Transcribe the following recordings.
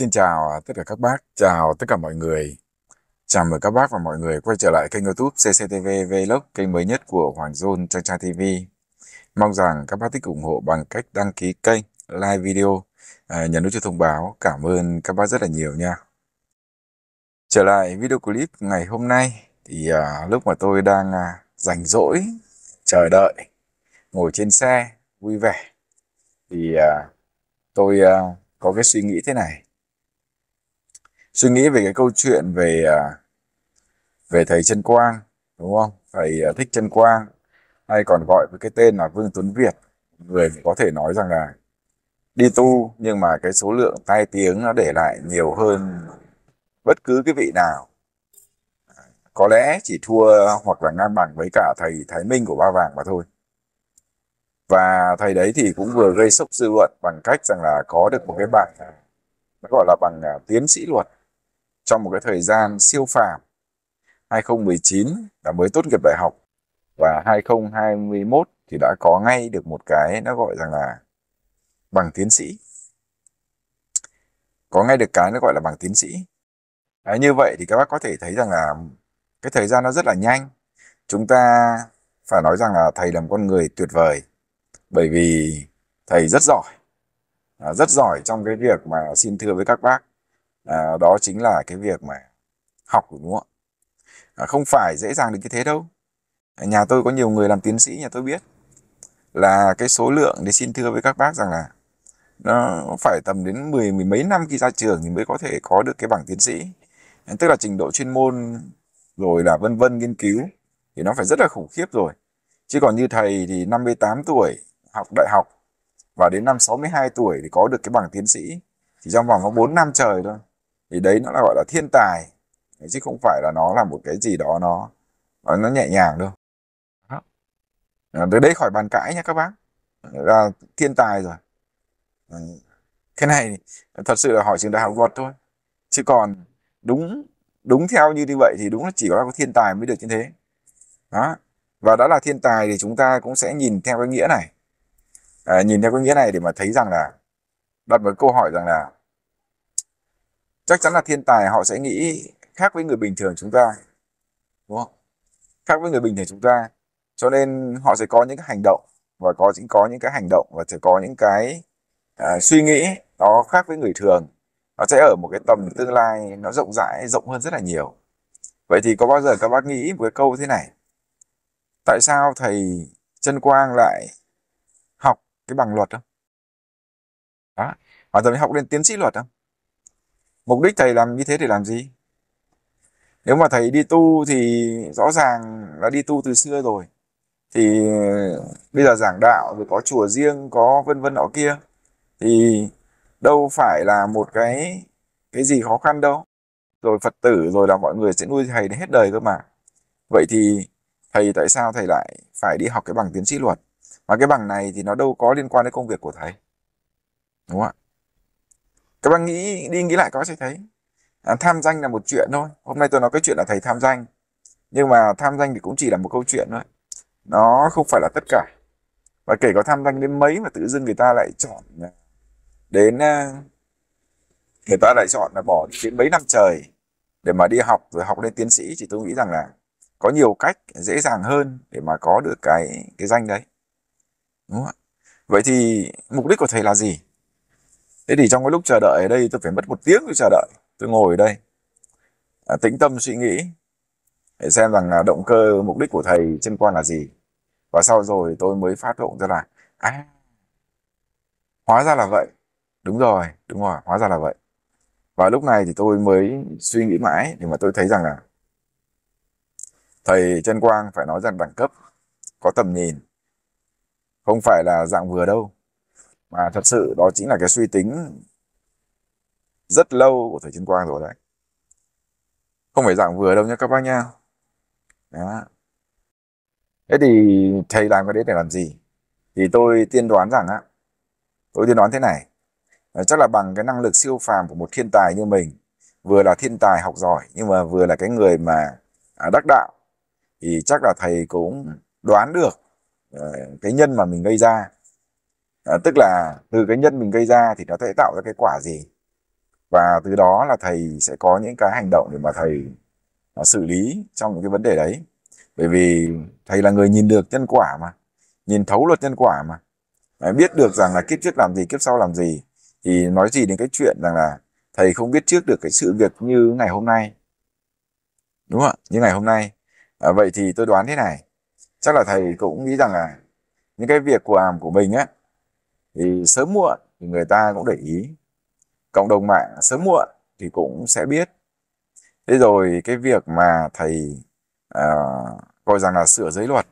Xin chào à, tất cả các bác, chào tất cả mọi người. Chào mừng các bác và mọi người quay trở lại kênh youtube CCTV Vlog, kênh mới nhất của Hoàng John Trang Trang TV. Mong rằng các bác thích ủng hộ bằng cách đăng ký kênh, like video, à, nhấn nút cho thông báo. Cảm ơn các bác rất là nhiều nha. Trở lại video clip ngày hôm nay, thì à, lúc mà tôi đang à, rảnh rỗi, chờ đợi, ngồi trên xe, vui vẻ, thì à, tôi... À, có cái suy nghĩ thế này suy nghĩ về cái câu chuyện về à, về thầy Trân Quang đúng không thầy à, thích Trân Quang hay còn gọi với cái tên là Vương Tuấn Việt người có thể nói rằng là đi tu nhưng mà cái số lượng tai tiếng nó để lại nhiều hơn bất cứ cái vị nào có lẽ chỉ thua hoặc là ngang bằng với cả thầy Thái Minh của Ba Vàng mà thôi và thầy đấy thì cũng vừa gây sốc dư luận bằng cách rằng là có được một cái bằng nó gọi là bằng à, tiến sĩ luật trong một cái thời gian siêu phàm. 2019 đã mới tốt nghiệp đại học và 2021 thì đã có ngay được một cái nó gọi rằng là bằng tiến sĩ. Có ngay được cái nó gọi là bằng tiến sĩ. À, như vậy thì các bác có thể thấy rằng là cái thời gian nó rất là nhanh. Chúng ta phải nói rằng là thầy là một con người tuyệt vời bởi vì thầy rất giỏi. rất giỏi trong cái việc mà xin thưa với các bác à, đó chính là cái việc mà học đúng không ạ à, không phải dễ dàng được như thế đâu à, nhà tôi có nhiều người làm tiến sĩ nhà tôi biết là cái số lượng để xin thưa với các bác rằng là nó phải tầm đến mười mười mấy năm khi ra trường thì mới có thể có được cái bằng tiến sĩ à, tức là trình độ chuyên môn rồi là vân vân nghiên cứu thì nó phải rất là khủng khiếp rồi chứ còn như thầy thì 58 tuổi học đại học và đến năm 62 tuổi thì có được cái bằng tiến sĩ chỉ trong vòng có 4 năm trời thôi thì đấy nó là gọi là thiên tài chứ không phải là nó là một cái gì đó nó nó nhẹ nhàng đâu à, từ đấy khỏi bàn cãi nha các bác là thiên tài rồi cái này thật sự là hỏi trường đại học luật thôi chứ còn đúng đúng theo như như vậy thì đúng là chỉ có thiên tài mới được như thế đó và đã là thiên tài thì chúng ta cũng sẽ nhìn theo cái nghĩa này à, nhìn theo cái nghĩa này để mà thấy rằng là đặt một câu hỏi rằng là chắc chắn là thiên tài họ sẽ nghĩ khác với người bình thường chúng ta đúng không khác với người bình thường chúng ta cho nên họ sẽ có những cái hành động và có những có những cái hành động và sẽ có những cái à, suy nghĩ nó khác với người thường nó sẽ ở một cái tầm tương lai nó rộng rãi rộng hơn rất là nhiều vậy thì có bao giờ các bác nghĩ một cái câu thế này tại sao thầy chân quang lại học cái bằng luật không đó và toàn học lên tiến sĩ luật không mục đích thầy làm như thế để làm gì nếu mà thầy đi tu thì rõ ràng là đi tu từ xưa rồi thì ờ, bây giờ giảng đạo rồi có chùa riêng có vân vân nọ kia thì đâu phải là một cái cái gì khó khăn đâu rồi phật tử rồi là mọi người sẽ nuôi thầy đến hết đời cơ mà vậy thì thầy tại sao thầy lại phải đi học cái bằng tiến sĩ luật mà cái bằng này thì nó đâu có liên quan đến công việc của thầy đúng không ạ các bạn nghĩ đi nghĩ lại có sẽ thấy à, tham danh là một chuyện thôi hôm nay tôi nói cái chuyện là thầy tham danh nhưng mà tham danh thì cũng chỉ là một câu chuyện thôi nó không phải là tất cả và kể có tham danh đến mấy mà tự dưng người ta lại chọn đến à, người ta lại chọn là bỏ đến mấy năm trời để mà đi học rồi học lên tiến sĩ thì tôi nghĩ rằng là có nhiều cách dễ dàng hơn để mà có được cái cái danh đấy đúng không ạ vậy thì mục đích của thầy là gì thế thì trong cái lúc chờ đợi ở đây tôi phải mất một tiếng tôi chờ đợi tôi ngồi ở đây à, tĩnh tâm suy nghĩ để xem rằng là động cơ mục đích của thầy trên quan là gì và sau rồi tôi mới phát động ra là à, hóa ra là vậy đúng rồi đúng rồi hóa ra là vậy và lúc này thì tôi mới suy nghĩ mãi để mà tôi thấy rằng là thầy chân quang phải nói rằng đẳng cấp có tầm nhìn không phải là dạng vừa đâu mà thật sự đó chính là cái suy tính rất lâu của thầy Trân Quang rồi đấy không phải dạng vừa đâu nhé các bác nha đó. thế thì thầy làm cái đấy để làm gì thì tôi tiên đoán rằng á tôi tiên đoán thế này ờ, chắc là bằng cái năng lực siêu phàm của một thiên tài như mình vừa là thiên tài học giỏi nhưng mà vừa là cái người mà à, đắc đạo thì chắc là thầy cũng đoán được ờ, cái nhân mà mình gây ra à, tức là từ cái nhân mình gây ra thì nó sẽ tạo ra cái quả gì và từ đó là thầy sẽ có những cái hành động để mà thầy nó à, xử lý trong những cái vấn đề đấy bởi vì thầy là người nhìn được nhân quả mà nhìn thấu luật nhân quả mà à, biết được rằng là kiếp trước làm gì kiếp sau làm gì thì nói gì đến cái chuyện rằng là thầy không biết trước được cái sự việc như ngày hôm nay đúng không ạ như ngày hôm nay à, vậy thì tôi đoán thế này chắc là thầy cũng nghĩ rằng là những cái việc của àm của mình á thì sớm muộn thì người ta cũng để ý cộng đồng mạng sớm muộn thì cũng sẽ biết thế rồi cái việc mà thầy à, coi rằng là sửa giới luật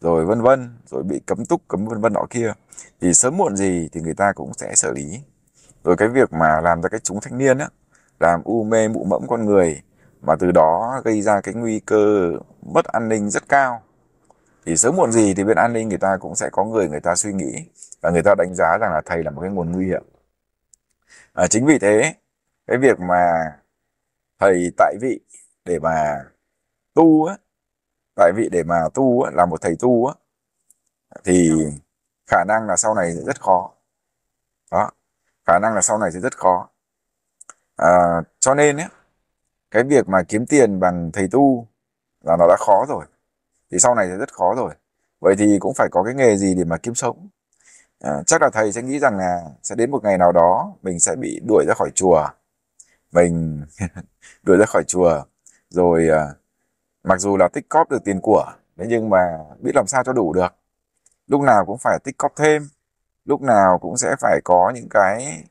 rồi vân vân rồi bị cấm túc cấm vân vân nọ kia thì sớm muộn gì thì người ta cũng sẽ xử lý rồi cái việc mà làm ra cái chúng thanh niên á làm u mê mụ mẫm con người mà từ đó gây ra cái nguy cơ mất an ninh rất cao thì sớm muộn gì thì bên an ninh người ta cũng sẽ có người người ta suy nghĩ và người ta đánh giá rằng là thầy là một cái nguồn nguy hiểm à, chính vì thế cái việc mà thầy tại vị để mà tu á tại vị để mà tu á, là một thầy tu á thì khả năng là sau này sẽ rất khó đó khả năng là sau này sẽ rất khó à, cho nên ấy, cái việc mà kiếm tiền bằng thầy tu là nó đã khó rồi thì sau này thì rất khó rồi vậy thì cũng phải có cái nghề gì để mà kiếm sống à, chắc là thầy sẽ nghĩ rằng là sẽ đến một ngày nào đó mình sẽ bị đuổi ra khỏi chùa mình đuổi ra khỏi chùa rồi à, mặc dù là tích cóp được tiền của thế nhưng mà biết làm sao cho đủ được lúc nào cũng phải tích cóp thêm lúc nào cũng sẽ phải có những cái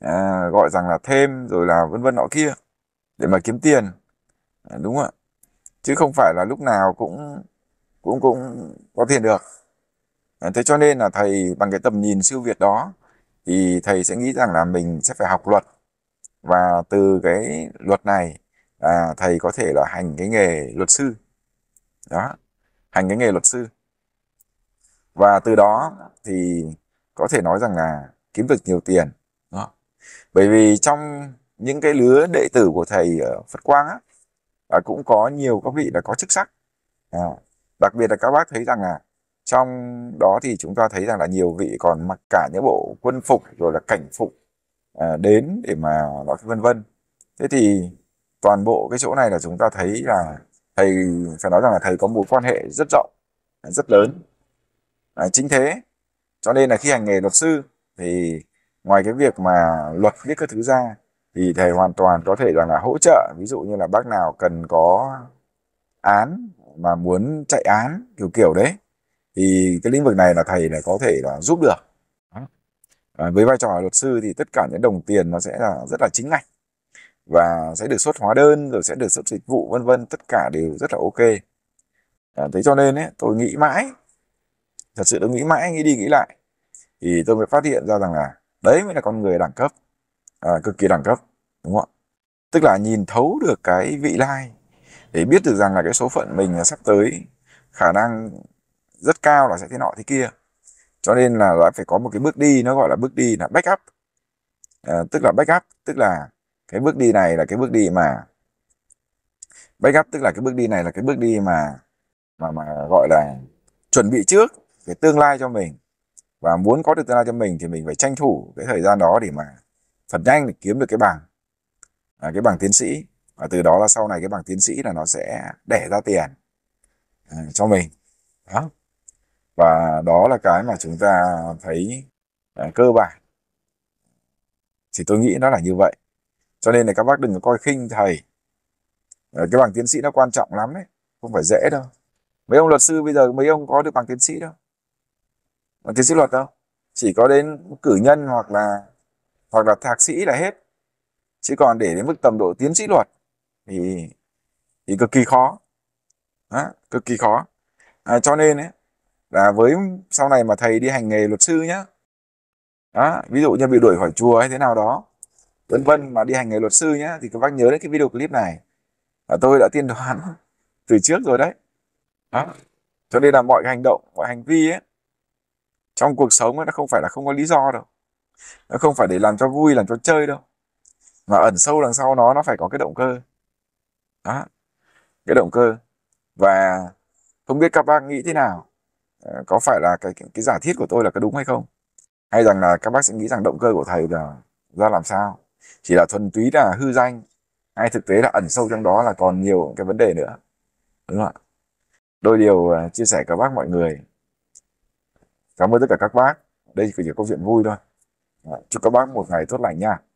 à, gọi rằng là thêm rồi là vân vân nọ kia để mà kiếm tiền à, đúng không ạ chứ không phải là lúc nào cũng cũng cũng có tiền được à, thế cho nên là thầy bằng cái tầm nhìn siêu việt đó thì thầy sẽ nghĩ rằng là mình sẽ phải học luật và từ cái luật này à, thầy có thể là hành cái nghề luật sư đó hành cái nghề luật sư và từ đó thì có thể nói rằng là kiếm được nhiều tiền đó. bởi vì trong những cái lứa đệ tử của thầy ở Phật Quang á, à, cũng có nhiều các vị là có chức sắc à, đặc biệt là các bác thấy rằng là trong đó thì chúng ta thấy rằng là nhiều vị còn mặc cả những bộ quân phục rồi là cảnh phục à, đến để mà nói vân vân thế thì toàn bộ cái chỗ này là chúng ta thấy là thầy phải nói rằng là thầy có mối quan hệ rất rộng rất lớn à, chính thế cho nên là khi hành nghề luật sư thì ngoài cái việc mà luật viết các thứ ra thì thầy hoàn toàn có thể rằng là hỗ trợ ví dụ như là bác nào cần có án mà muốn chạy án kiểu kiểu đấy thì cái lĩnh vực này là thầy này có thể là giúp được à, với vai trò luật sư thì tất cả những đồng tiền nó sẽ là rất là chính ngạch và sẽ được xuất hóa đơn rồi sẽ được xuất dịch vụ vân vân tất cả đều rất là ok à, thế cho nên ấy, tôi nghĩ mãi thật sự tôi nghĩ mãi nghĩ đi nghĩ lại thì tôi mới phát hiện ra rằng là đấy mới là con người đẳng cấp à, cực kỳ đẳng cấp đúng không ạ tức là nhìn thấu được cái vị lai để biết được rằng là cái số phận mình sắp tới khả năng rất cao là sẽ thế nọ thế kia cho nên là đã phải có một cái bước đi nó gọi là bước đi là backup à, tức là backup tức là cái bước đi này là cái bước đi mà backup tức là cái bước đi này là cái bước đi mà mà mà gọi là chuẩn bị trước cái tương lai cho mình và muốn có được tương lai cho mình thì mình phải tranh thủ cái thời gian đó để mà thật nhanh để kiếm được cái bằng à, cái bằng tiến sĩ và từ đó là sau này cái bằng tiến sĩ là nó sẽ đẻ ra tiền à, cho mình đó và đó là cái mà chúng ta thấy à, cơ bản thì tôi nghĩ nó là như vậy cho nên là các bác đừng có coi khinh thầy ờ, cái bằng tiến sĩ nó quan trọng lắm đấy không phải dễ đâu mấy ông luật sư bây giờ mấy ông có được bằng tiến sĩ đâu bằng tiến sĩ luật đâu chỉ có đến cử nhân hoặc là hoặc là thạc sĩ là hết chứ còn để đến mức tầm độ tiến sĩ luật thì thì cực kỳ khó đó, cực kỳ khó à, cho nên ấy, là với sau này mà thầy đi hành nghề luật sư nhá đó, ví dụ như bị đuổi khỏi chùa hay thế nào đó vân vân mà đi hành nghề luật sư nhá thì các bác nhớ đến cái video clip này là tôi đã tiên đoán từ trước rồi đấy đó. cho nên là mọi hành động mọi hành vi ấy trong cuộc sống ấy, nó không phải là không có lý do đâu nó không phải để làm cho vui làm cho chơi đâu mà ẩn sâu đằng sau nó nó phải có cái động cơ đó cái động cơ và không biết các bác nghĩ thế nào ờ, có phải là cái cái giả thiết của tôi là cái đúng hay không hay rằng là các bác sẽ nghĩ rằng động cơ của thầy là ra làm sao chỉ là thuần túy là hư danh hay thực tế là ẩn sâu trong đó là còn nhiều cái vấn đề nữa đúng không ạ đôi điều ờ, chia sẻ các bác mọi người cảm ơn tất cả các bác đây chỉ là câu chuyện vui thôi ờ, chúc các bác một ngày tốt lành nha